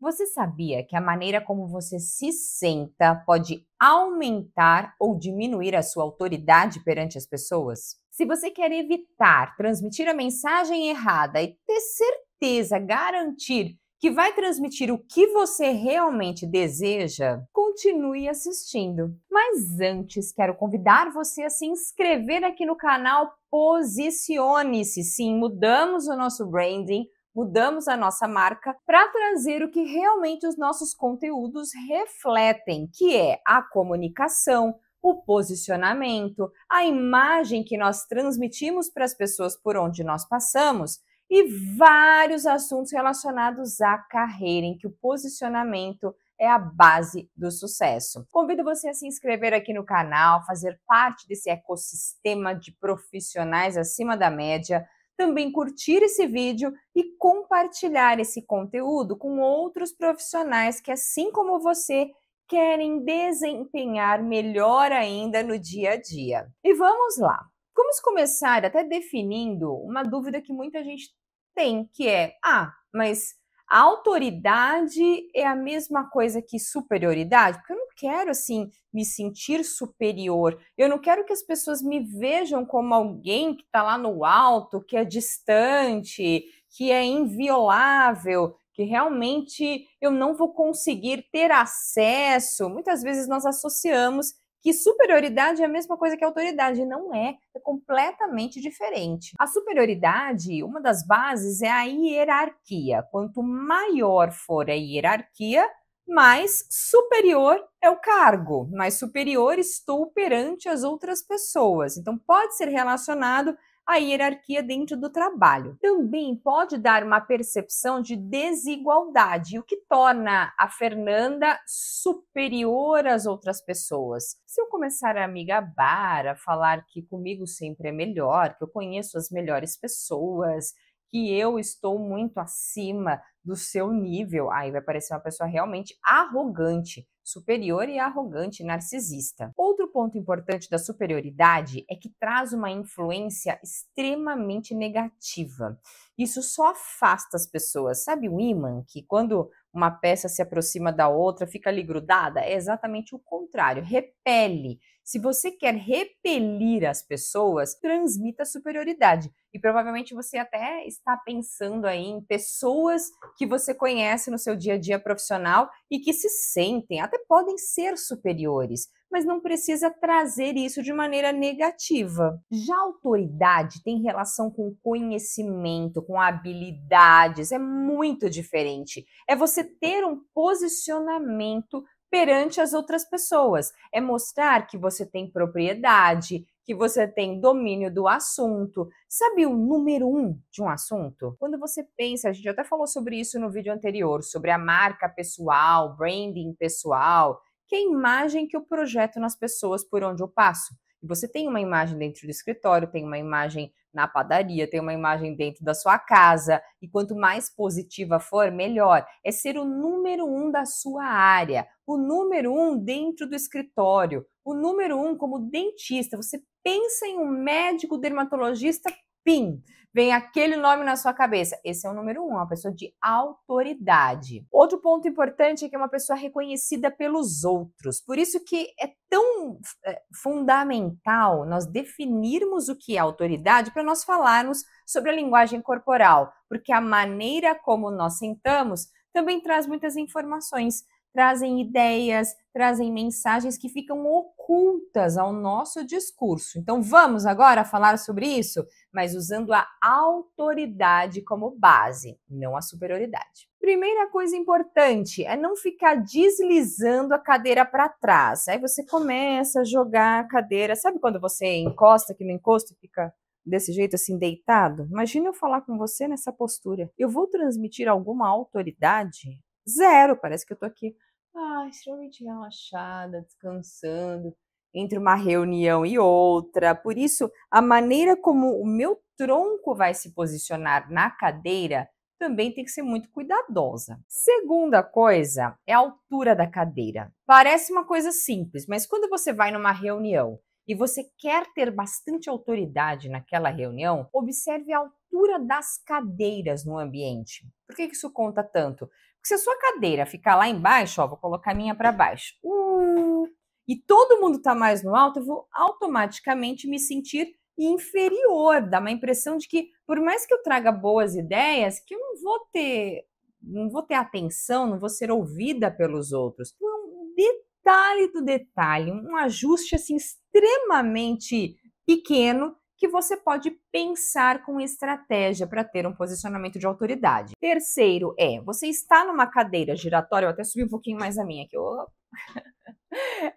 Você sabia que a maneira como você se senta pode aumentar ou diminuir a sua autoridade perante as pessoas? Se você quer evitar transmitir a mensagem errada e ter certeza, garantir que vai transmitir o que você realmente deseja, continue assistindo. Mas antes, quero convidar você a se inscrever aqui no canal Posicione-se. Sim, mudamos o nosso branding mudamos a nossa marca para trazer o que realmente os nossos conteúdos refletem, que é a comunicação, o posicionamento, a imagem que nós transmitimos para as pessoas por onde nós passamos e vários assuntos relacionados à carreira, em que o posicionamento é a base do sucesso. Convido você a se inscrever aqui no canal, fazer parte desse ecossistema de profissionais acima da média também curtir esse vídeo e compartilhar esse conteúdo com outros profissionais que, assim como você, querem desempenhar melhor ainda no dia a dia. E vamos lá. Vamos começar até definindo uma dúvida que muita gente tem, que é: ah, mas autoridade é a mesma coisa que superioridade? Porque eu não quero, assim, me sentir superior. Eu não quero que as pessoas me vejam como alguém que está lá no alto, que é distante, que é inviolável, que realmente eu não vou conseguir ter acesso. Muitas vezes nós associamos que superioridade é a mesma coisa que autoridade. Não é, é completamente diferente. A superioridade, uma das bases é a hierarquia. Quanto maior for a hierarquia, mais superior é o cargo, mais superior estou perante as outras pessoas. Então, pode ser relacionado à hierarquia dentro do trabalho. Também pode dar uma percepção de desigualdade, o que torna a Fernanda superior às outras pessoas. Se eu começar a me gabar, a falar que comigo sempre é melhor, que eu conheço as melhores pessoas que eu estou muito acima do seu nível. Aí vai parecer uma pessoa realmente arrogante, superior e arrogante, narcisista. Outro ponto importante da superioridade é que traz uma influência extremamente negativa. Isso só afasta as pessoas. Sabe o imã que quando uma peça se aproxima da outra, fica ali grudada, é exatamente o contrário, repele. Se você quer repelir as pessoas, transmita superioridade. E provavelmente você até está pensando aí em pessoas que você conhece no seu dia a dia profissional e que se sentem, até podem ser superiores mas não precisa trazer isso de maneira negativa. Já autoridade tem relação com conhecimento, com habilidades, é muito diferente. É você ter um posicionamento perante as outras pessoas, é mostrar que você tem propriedade, que você tem domínio do assunto. Sabe o número um de um assunto? Quando você pensa, a gente até falou sobre isso no vídeo anterior, sobre a marca pessoal, branding pessoal, que é a imagem que eu projeto nas pessoas por onde eu passo. E você tem uma imagem dentro do escritório, tem uma imagem na padaria, tem uma imagem dentro da sua casa, e quanto mais positiva for, melhor. É ser o número um da sua área, o número um dentro do escritório, o número um como dentista. Você pensa em um médico dermatologista pim, vem aquele nome na sua cabeça. Esse é o número um, é uma pessoa de autoridade. Outro ponto importante é que é uma pessoa reconhecida pelos outros. Por isso que é tão é, fundamental nós definirmos o que é autoridade para nós falarmos sobre a linguagem corporal, porque a maneira como nós sentamos também traz muitas informações trazem ideias, trazem mensagens que ficam ocultas ao nosso discurso. Então vamos agora falar sobre isso, mas usando a autoridade como base, não a superioridade. Primeira coisa importante é não ficar deslizando a cadeira para trás. Aí você começa a jogar a cadeira. Sabe quando você encosta que no encosto fica desse jeito assim deitado? Imagina eu falar com você nessa postura. Eu vou transmitir alguma autoridade Zero, parece que eu tô aqui, ah, extremamente relaxada, descansando, entre uma reunião e outra. Por isso, a maneira como o meu tronco vai se posicionar na cadeira também tem que ser muito cuidadosa. Segunda coisa é a altura da cadeira. Parece uma coisa simples, mas quando você vai numa reunião e você quer ter bastante autoridade naquela reunião, observe a altura altura das cadeiras no ambiente. Por que, isso conta tanto? Porque se a sua cadeira ficar lá embaixo, ó, vou colocar a minha para baixo, uh, e todo mundo está mais no alto, eu vou automaticamente me sentir inferior, dá uma impressão de que, por mais que eu traga boas ideias, que eu não vou ter, não vou ter atenção, não vou ser ouvida pelos outros. Então, é um detalhe do detalhe, um ajuste assim extremamente pequeno que você pode pensar com estratégia para ter um posicionamento de autoridade. Terceiro é, você está numa cadeira giratória, eu até subi um pouquinho mais a minha aqui. Opa.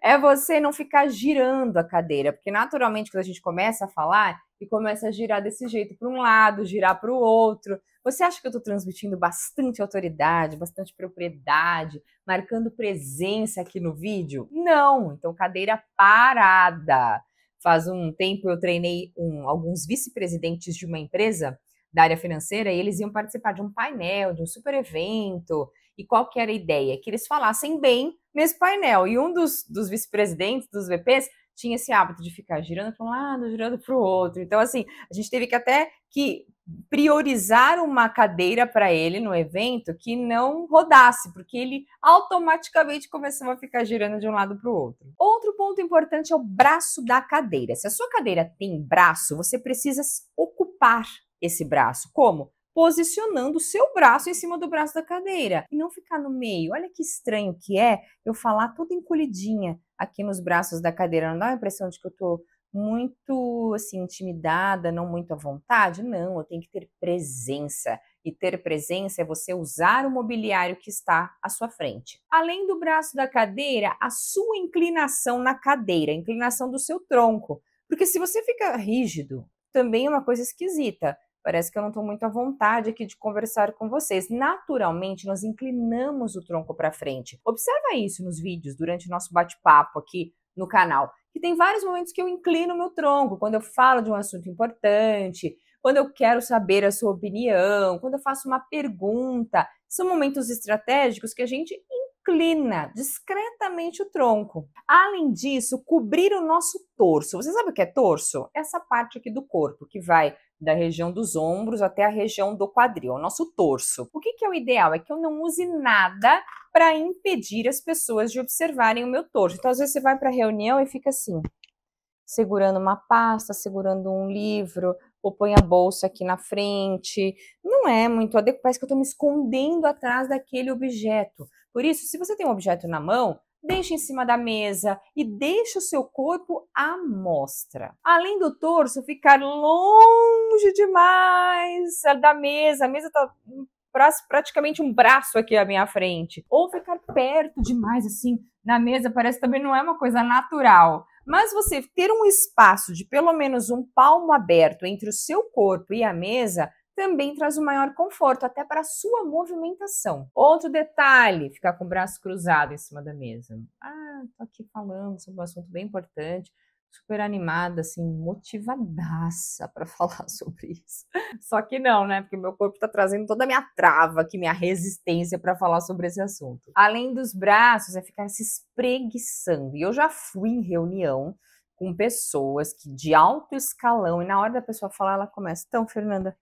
É você não ficar girando a cadeira, porque naturalmente quando a gente começa a falar e começa a girar desse jeito para um lado, girar para o outro, você acha que eu estou transmitindo bastante autoridade, bastante propriedade, marcando presença aqui no vídeo? Não, então cadeira parada. Faz um tempo eu treinei um, alguns vice-presidentes de uma empresa da área financeira e eles iam participar de um painel, de um super evento. E qual que era a ideia? Que eles falassem bem nesse painel. E um dos, dos vice-presidentes, dos VPs, tinha esse hábito de ficar girando para um lado, girando para o outro. Então, assim, a gente teve que até que priorizar uma cadeira para ele no evento que não rodasse, porque ele automaticamente começava a ficar girando de um lado para o outro. Ou ponto importante é o braço da cadeira. Se a sua cadeira tem braço, você precisa ocupar esse braço. Como? Posicionando o seu braço em cima do braço da cadeira e não ficar no meio. Olha que estranho que é eu falar toda encolhidinha aqui nos braços da cadeira. Não dá a impressão de que eu estou muito assim intimidada, não muito à vontade. Não, eu tenho que ter presença. E ter presença é você usar o mobiliário que está à sua frente. Além do braço da cadeira, a sua inclinação na cadeira, a inclinação do seu tronco. Porque se você fica rígido, também é uma coisa esquisita. Parece que eu não estou muito à vontade aqui de conversar com vocês. Naturalmente, nós inclinamos o tronco para frente. Observa isso nos vídeos durante o nosso bate-papo aqui no canal que tem vários momentos que eu inclino meu tronco, quando eu falo de um assunto importante, quando eu quero saber a sua opinião, quando eu faço uma pergunta. São momentos estratégicos que a gente inclina discretamente o tronco. Além disso, cobrir o nosso torso. Você sabe o que é torso? Essa parte aqui do corpo que vai da região dos ombros até a região do quadril, é o nosso torso. O que, que é o ideal? É que eu não use nada para impedir as pessoas de observarem o meu torso. Então, às vezes, você vai para reunião e fica assim, segurando uma pasta, segurando um livro, ou põe a bolsa aqui na frente. Não é muito adequado, parece que eu estou me escondendo atrás daquele objeto. Por isso, se você tem um objeto na mão, deixe em cima da mesa e deixe o seu corpo à mostra. Além do torso ficar longe demais da mesa, a mesa está praticamente um braço aqui à minha frente, ou ficar perto demais assim na mesa parece também não é uma coisa natural. Mas você ter um espaço de pelo menos um palmo aberto entre o seu corpo e a mesa também traz um maior conforto, até para a sua movimentação. Outro detalhe, ficar com o braço cruzado em cima da mesa. Ah, tô aqui falando sobre um assunto bem importante, super animada, assim, motivadaça para falar sobre isso. Só que não, né? Porque meu corpo está trazendo toda a minha trava que minha resistência para falar sobre esse assunto. Além dos braços, é ficar se espreguiçando. E eu já fui em reunião com pessoas que de alto escalão, e na hora da pessoa falar, ela começa, então, Fernanda,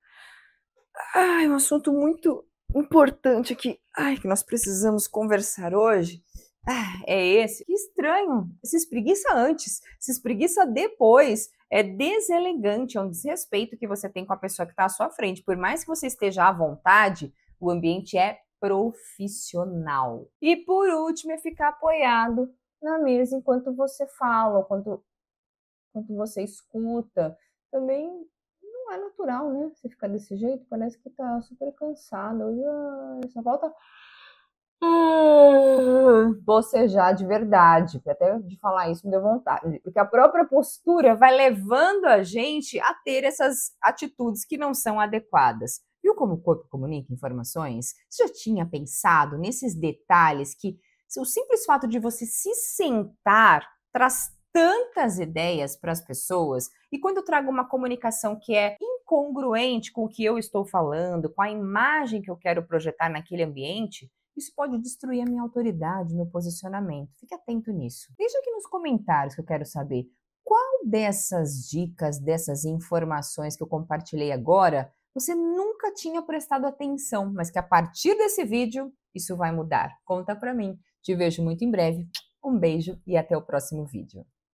Ai, um assunto muito importante aqui. Ai, que nós precisamos conversar hoje. Ah, é esse. Que estranho. Se espreguiça antes, se espreguiça depois. É deselegante, é um desrespeito que você tem com a pessoa que está à sua frente. Por mais que você esteja à vontade, o ambiente é profissional. E por último, é ficar apoiado na mesa enquanto você fala, enquanto, enquanto você escuta. Também não é natural, né? Você ficar desse jeito, parece que tá super cansada. Hoje é, só falta hum. bocejar de verdade. Até de falar isso me deu vontade. Porque a própria postura vai levando a gente a ter essas atitudes que não são adequadas. Viu como o corpo comunica informações? Você já tinha pensado nesses detalhes que o simples fato de você se sentar traz tantas ideias para as pessoas, e quando eu trago uma comunicação que é incongruente com o que eu estou falando, com a imagem que eu quero projetar naquele ambiente, isso pode destruir a minha autoridade, meu posicionamento. Fique atento nisso. Deixa aqui nos comentários que eu quero saber qual dessas dicas, dessas informações que eu compartilhei agora, você nunca tinha prestado atenção, mas que a partir desse vídeo isso vai mudar. Conta para mim. Te vejo muito em breve. Um beijo e até o próximo vídeo.